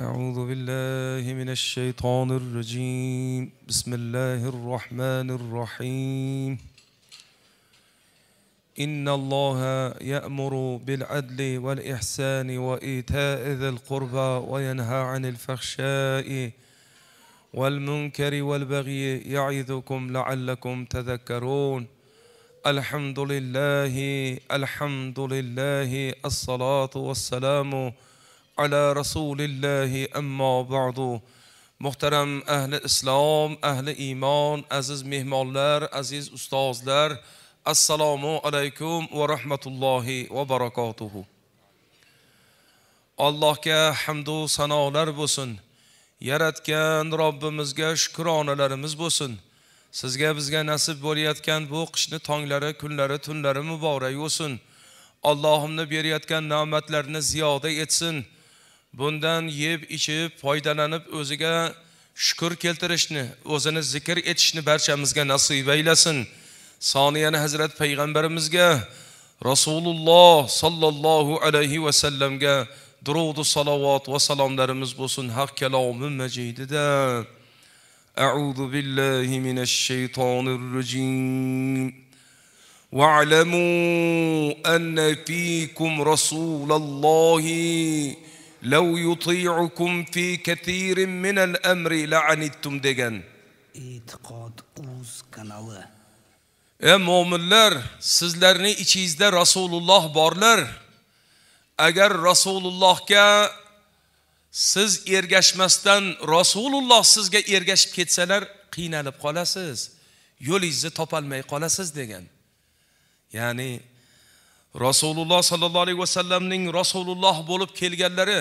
أعوذ بالله من الشيطان الرجيم بسم الله الرحمن الرحيم إن الله يأمر بالعدل والإحسان وإيتاء ذي القربى وينهى عن الفحشاء والمنكر والبغي يعظكم لعلكم تذكرون الحمد لله الحمد لله الصلاة والسلام على ala rasulillahi amma ba'du muhtaram ahli islom ahli iymon aziz mehmonlar aziz ustozlar assalomu alaykum va rahmatullohi va barakotuhu allohga hamdu sanolar bo'lsin yaratgan robbimizga shukronalarimiz bo'lsin sizga bizga nasib bo'layotgan bu qishni tonglari kunlari tunlari muborak bo'lsin allohimni berayotgan ne'matlarni ziyoda etsin bundan yeb ichib foydalanib o'ziga shukur keltirishni o'zini zikr etishni barchamizga nasib aylasin soniyani hazrat payg'ambarimizga rasululloh sollallohu alayhi vasallamga durudu salovat va salomlarimiz bo'lsin haq kalomi majidida أعوذ بالله من الشيطان الرجيم واعلموا أن فيكم رسول الله لو يطيعكم في كثير من الأمر لعنتم degan e'tiqod uz kanali ey mo'minlar sizlarni ichingizda rasululloh borlar agar rasulullohga siz ergashmasdan rasululloh sizga ergashib ketsalar qiynalib qolasiz yo'lingizni topolmay qolasiz degan ya'ni rasululloh sollallohu alayhi vasallamning rasululloh bo'lib kelganlari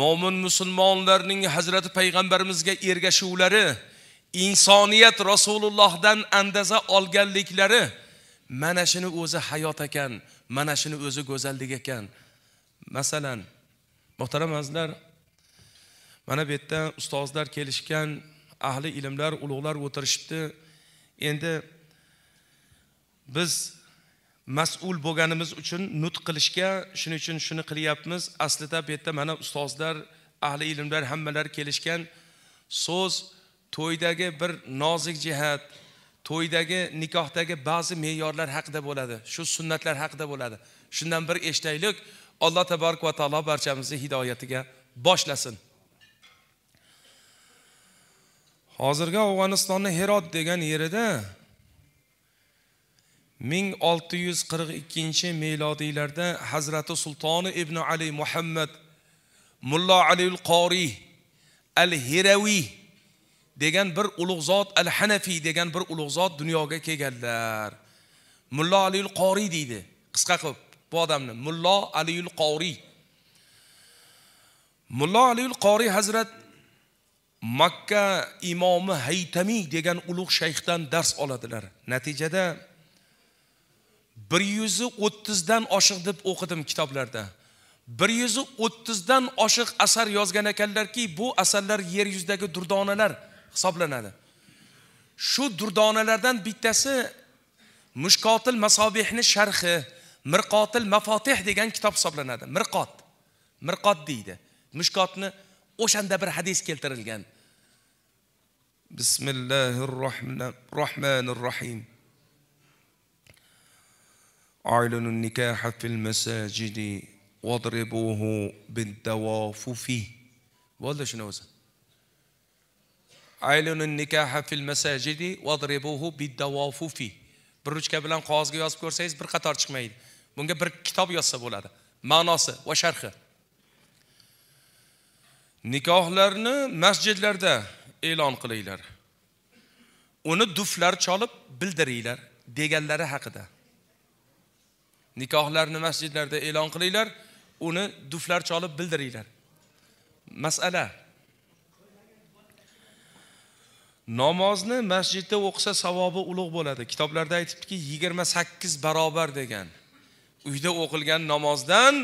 mo'min musulmonlarning hazrati payg'ambarimizga ergashuvlari insoniyat rasulullohdan andaza olganliklari mana shuni o'zi hayot ekan mana shuni o'zi go'zallik ekan masalan muhtaram azizlar mana bu yerda ustozlar kelishgan ahli ilmlar ulug'lar o'tirishibdi endi biz mas'ul bo'lganimiz uchun nutq qilishga shuning uchun shuni qilyapmiz aslida bu yerda mana ustozlar ahli ilmlar hammalari kelishgan so'z to'ydagi bir nozik jihat to'ydagi nikohdagi ba'zi me'yorlar haqida bo'ladi shu sunnatlar haqida bo'ladi shundan bir eshitaylik alloh tabaraka va taolo barchamizni hidoyatiga boshlasin hozirgi afg'onistonni herot degan yerida ming olti yuz qirq ikkinchi melodiylarda hazrati sultoni ibn ali muhammad mullo aliul qoriy al hiraviy degan bir ulug' zot al hanafiy degan bir ulug' zot dunyoga kelganlar mullo aliul qoriy deydi qisqa qilib bu odamni mullo aliul qoriy mullo aliul qoriy hazrat makka imomi haytamiy degan ulug' shayxdan dars oladilar natijada bir yuz o'ttizdan oshiq deb o'qidim kitoblarda bir yuz o'ttizdan oshiq asar yozgan ekanlarki bu asarlar yer yuzidagi durdonalar hisoblanadi shu durdonalardan bittasi mushkotil masobihni sharhi mirqotil mafotih degan kitob hisoblanadi mirqot mirqot deydi mushkotni o'shanda bir hadis keltirilgan bismillahi rohmanir أعلن النكاح في المساجد واضربوه فيه ولا شنو أعلن النكاح في المساجد واضربوه بالدوافف ruchka bilan qog'ozga yozib ko'rsangiz bir qator chiqmaydi bunga bir kitob yozsa bo'ladi ma'nosi va sharhi nikohlarni masjidlarda e'lon qilinglar uni duflar cholib bildiringlar deganlari haqida nikohlarni masjidlarda e'lon qilinglar uni duflar cholib bildiringlar masala namozni masjidda o'qisa savobi ulug' bo'ladi kitoblarda aytibdiki yigirma sakkiz barobar degan uyda o'qilgan namozdan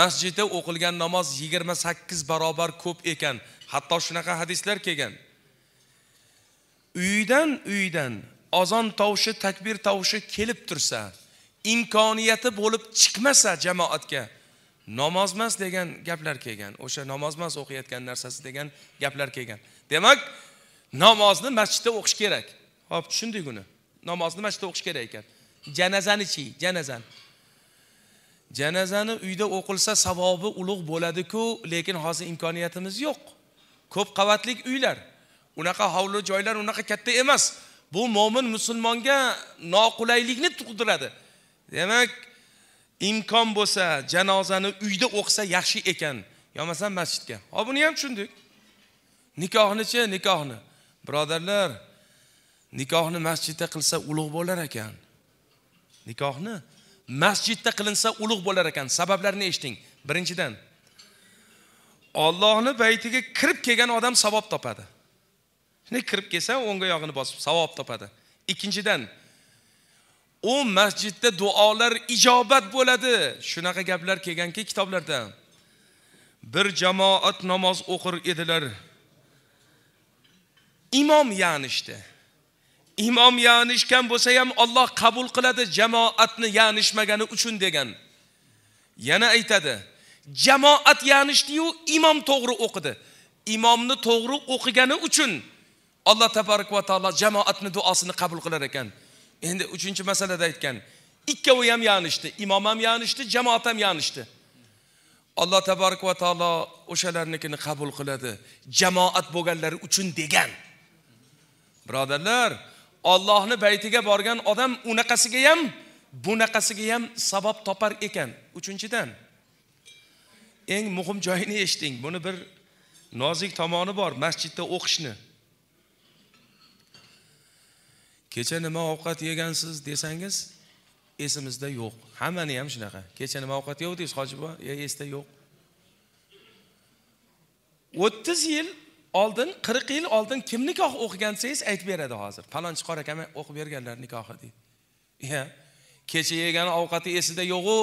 masjidda o'qilgan namoz yigirma sakkiz barobar ko'p ekan hatto shunaqa hadislar kelgan uydan uydan ozon tovushi takbir tovushi kelib tursa imkoniyati bo'lib chiqmasa jamoatga namozmas degan gaplar kelgan o'sha namozmas o'qiyotgan narsasi degan gaplar kelgan demak namozni masjidda o'qish kerak hop tushundik uni namozni masjidda o'qish kerak ekan janazanichi janazani janazani uyda o'qilsa savobi ulug' bo'ladiku lekin hozir imkoniyatimiz yo'q ko'p qavatli uylar unaqa hovli joylar unaqa katta emas bu mo'min musulmonga noqulaylikni tug'diradi demak imkon bo'lsa janozani uyda o'qisa yaxshi ekan yomasam masjidga ho buni ham tushundik nikohnichi nikohni birodarlar nikohni masjidda qilsa ulug' bo'lar ekan nikohni masjidda qilinsa ulug' bo'lar ekan sabablarini eshiting birinchidan ollohni baytiga kirib kelgan odam savob topadi shunday kirib kelsa o'ng oyog'ini bosib savob topadi ikkinchidan u masjidda duolar ijobat bo'ladi shunaqa gaplar kelganki kitoblarda bir jamoat namoz o'qir edilar imom yanishdi imom yanishgan bo'lsa ham olloh qabul qiladi jamoatni yanishmagani uchun degan yana aytadi jamoat yanishdiyu imom to'g'ri o'qidi imomni to'g'ri o'qigani uchun alloh tabarak va taolo jamoatni duosini qabul qilar ekan endi uchinchi masalada aytgan ikkovi ham yanishdi imom ham yanishdi jamoat ham yanishdi alloh tabaraka va taolo o'shalarnikini qabul qiladi jamoat bo'lganlari uchun degan birodarlar ollohni baytiga borgan odam unaqasiga ham bunaqasiga ham sabab topar ekan uchinchidan eng muhim joyini eshiting buni bir nozik tomoni bor masjidda o'qishni kecha nima ovqat yegansiz desangiz esimizda yo'q hammani ham shunaqa kecha nima ovqat yevdingiz hoji buva e esda yo'q o'ttiz yil oldin qirq yil oldin kim nikoh o'qigan desangiz aytib beradi hozir palonchi qora akam o'qib berganlar nikohi deydi ya kecha yegan ovqati esida yo'g'u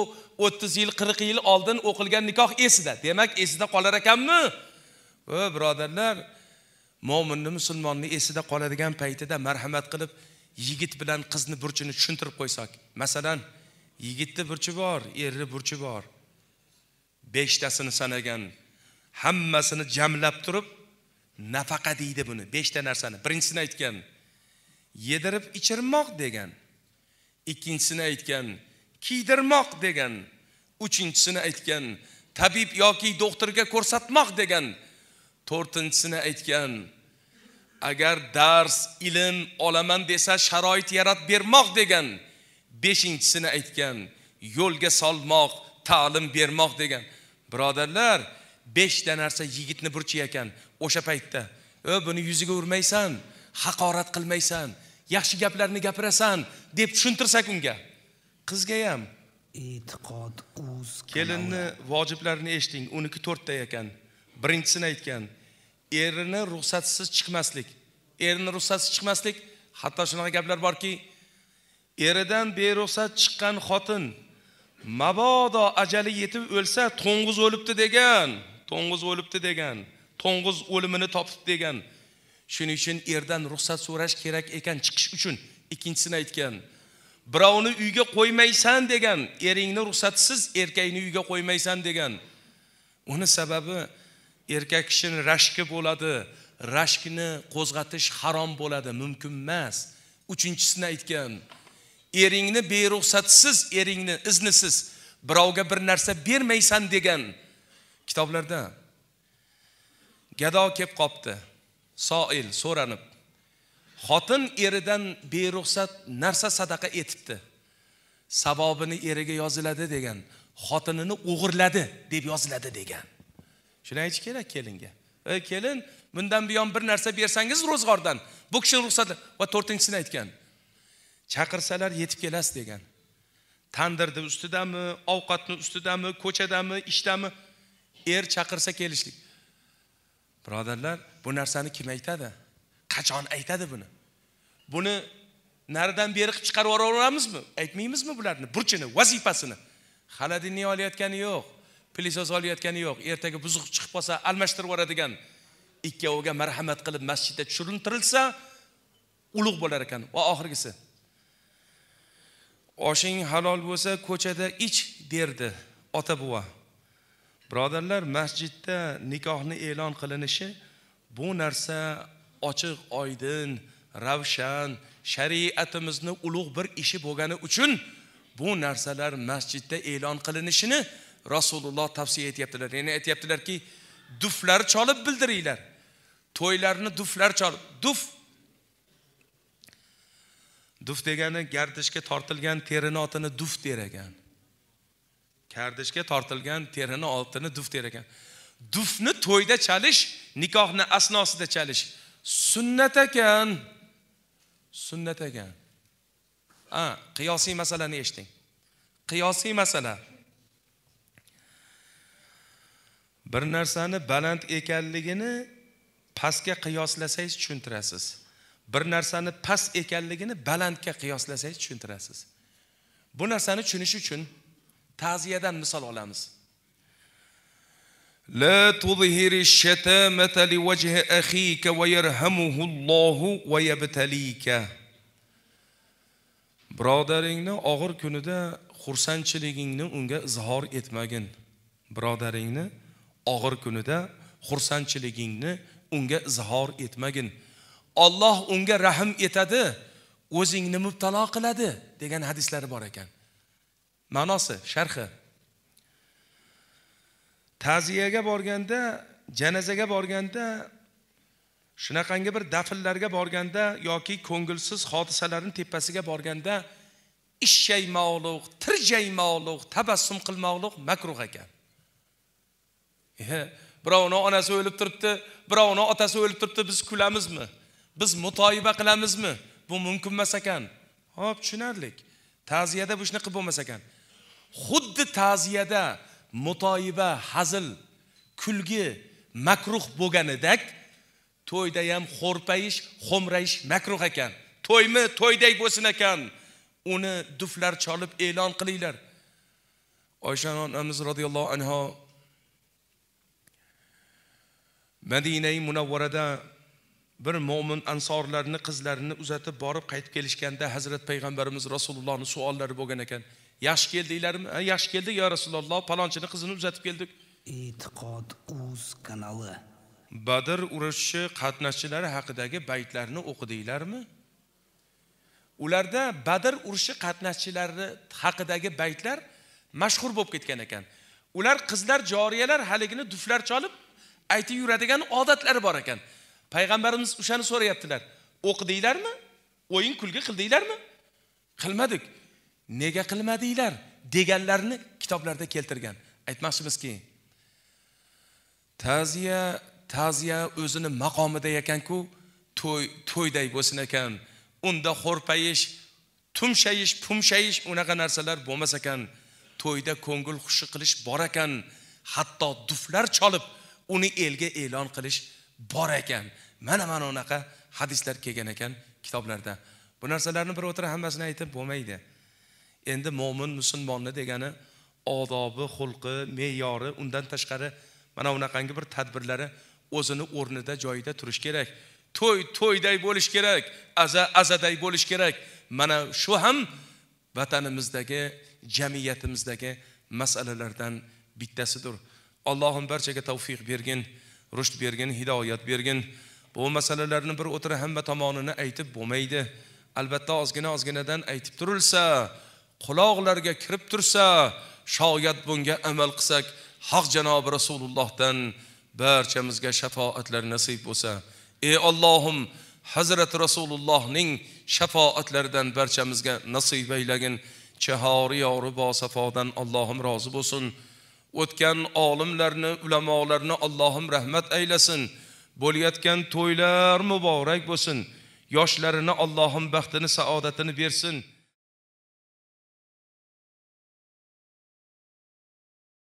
o'ttiz yil qirq yil oldin o'qilgan nikoh esida demak esida qolar ekanmi o birodarlar mo'minni musulmonni esida qoladigan paytida marhamat qilib yigit bilan qizni burchini tushuntirib qo'ysak masalan yigitni burchi bor erni burchi bor beshtasini sanagan hammasini jamlab turib nafaqa deydi buni beshta narsani birinchisini aytgan yedirib ichirmoq degan ikkinchisini aytgan kiydirmoq degan uchinchisini aytgan tabib yoki doktorga ko'rsatmoq degan to'rtinchisini aytgan agar dars ilm olaman desa sharoit yarat bermoq degan beshinchisini aytgan yo'lga solmoq ta'lim bermoq degan birodarlar beshta narsa yigitni burchi ekan o'sha paytda o buni yuziga urmaysan haqorat qilmaysan yaxshi gaplarni gapirasan deb tushuntirsak unga qizga ham e'tiqod o'z kelinni vojiblarini eshiting uniki to'rtta ekan birinchisini aytgan erini ruxsatsiz chiqmaslik erini ruxsatsiz chiqmaslik hatto shunaqa gaplar borki eridan beruxsat chiqqan xotin mabodo ajali yetib o'lsa to'ng'iz o'libdi degan to'ng'iz o'libdi degan to'ng'iz o'limini topibdi degan shuning uchun erdan ruxsat so'rash kerak ekan chiqish uchun ikkinchisini aytgan birovni uyga qo'ymaysan degan eringni ruxsatsiz erkakni uyga qo'ymaysan degan uni sababi erkak kishini rashki bo'ladi rashkni qo'zg'atish harom bo'ladi mumkin emas uchinchisini aytgan eringni beruxsatsiz eringni iznisiz birovga bir narsa bermaysan degan kitoblarda gado kelib qolibdi soil so'ranib xotin eridan beruxsat narsa sadaqa etibdi savobini eriga yoziladi degan xotinini o'g'irladi deb yoziladi degan shuni aytish kerak kelinga ey kelin bundan buyon bir narsa bersangiz ro'zg'ordan bu kishi ruxsati va to'rtinchisini aytgan chaqirsalar yetib kelasiz degan tandirni ustidami ovqatni ustidami ko'chadami ishdami er chaqirsa kelishlik birodarlar bu narsani kim aytadi qachon aytadi buni buni naridan beri qilib chiqarib yuboraveramizmi aytmaymizmi bularni burchini vazifasini hali olayotgani yo'q plisa solayotgani yo'q ertaga buzuq chiqib qolsa almashtirib yuboradigan ikkoviga marhamat qilib masjidda tushirintirilsa ulug' bo'lar ekan va oxirgisi oshing halol bo'lsa ko'chada ich derdi ota buva birodarlar masjidda nikohni e'lon qilinishi bu narsa ochiq oydin ravshan shariatimizni ulug' bir ishi bo'lgani uchun bu narsalar masjidda e'lon qilinishini rasululloh tavsiya etyaptilar ya'ni aytyaptilarki duflar cholib bildiringlar to'ylarni duflar cholib duf duf degani gardishga tortilgan terini otini duf der ekan gardishga tortilgan terini otini duf der ekan dufni to'yda chalish nikohni asnosida chalish sunnat ekan sunnat ekan a qiyosiy masalani eshiting qiyosiy masala bir narsani baland ekanligini pastga qiyoslasangiz tushuntirasiz bir narsani past ekanligini balandga qiyoslasangiz tushuntirasiz bu narsani tushunish uchun ta'ziyadan misol olamiz لا تظهر الشتامة wa yarhamuhu ويرحمه الله yabtalika birodaringni og'ir kunida xursandchiligingni unga izhor etmagin birodaringni og'ir kunida xursandchiligingni unga izhor etmagin olloh unga rahm etadi o'zingni mubtalo qiladi degan hadislari bor ekan ma'nosi sharhi ta'ziyaga borganda janazaga borganda shunaqangi bir dafnlarga borganda yoki ko'ngilsiz hodisalarni tepasiga borganda ishshaymoqliq tirjaymoqliq tabassum qilmoqliq makruh ekan birovni onasi o'lib turibdi birovni otasi o'lib turibdi biz kulamizmi biz mutoyiba qilamizmi bu mumkin emas ekan hop tushunarlik ta'ziyada bu shunaqa bo'lmas ekan xuddi ta'ziyada mutoyiba hazil kulgi makruh bo'lganidek to'yda ham xo'rpayish xo'mrayish makruh ekan to'ymi to'yday bo'lsin ekan uni duflar cholib e'lon qilinglar oysha onamiz roziyallohu anho madinai munavvarada bir mo'min ansorlarni qizlarini uzatib borib qaytib kelishganda hazrat payg'ambarimiz rasulullohni suollari bo'lgan ekan yaxshi keldinglarmi ha yaxshi keldik yo rasululloh palonchini qizini uzatib keldik e'tiqod uz kanali badr urushi qatnashchilari haqidagi baytlarni o'qidinglarmi ularda badr urushi qatnashchilari haqidagi baytlar mashhur bo'lib ketgan ekan ular qizlar joriyalar haligini duflar cholib aytib yuradigan odatlari bor ekan payg'ambarimiz o'shani so'rayaptilar o'qidinglarmi o'yin kulgi qildinglarmi qilmadik nega qilmadinglar deganlarini kitoblarda keltirgan aytmoqchimizki ta'ziya ta'ziya o'zini maqomida ekanku to'y to'yday bo'lsin ekan unda xo'rpayish tumshayish pumshayish unaqa narsalar bo'lmas ekan to'yda ko'ngil xushi qilish bor ekan hatto duflar cholib uni elga e'lon qilish bor ekan mana mana unaqa hadislar kelgan ekan kitoblarda bu narsalarni bir o'tira hammasini aytib bo'lmaydi endi mo'min musulmonni degani odobi xulqi me'yori undan tashqari mana unaqangi bir tadbirlari o'zini o'rnida joyida turishi kerak to'y to'yday bo'lishi kerak aza azaday bo'lishi kerak mana shu ham vatanimizdagi jamiyatimizdagi masalalardan bittasidir allohim barchaga tavfiq bergin rusht bergin hidoyat bergin bu masalalarni bir o'tira hamma tomonini aytib bo'lmaydi albatta ozgina ozginadan aytib turilsa quloqlarga kirib tursa shoyat bunga amal qilsak haq janobi rasulullohdan barchamizga shafoatlar nasib bo'lsa ey ollohim hazrati rasulullohning shafoatlaridan barchamizga nasib aylagin chahori yori bosafodan allohim rozi bo'lsin o'tgan olimlarni ulamolarni allohim rahmat aylasin bo'layotgan to'ylar muborak bo'lsin yoshlarini allohim baxtini saodatini bersin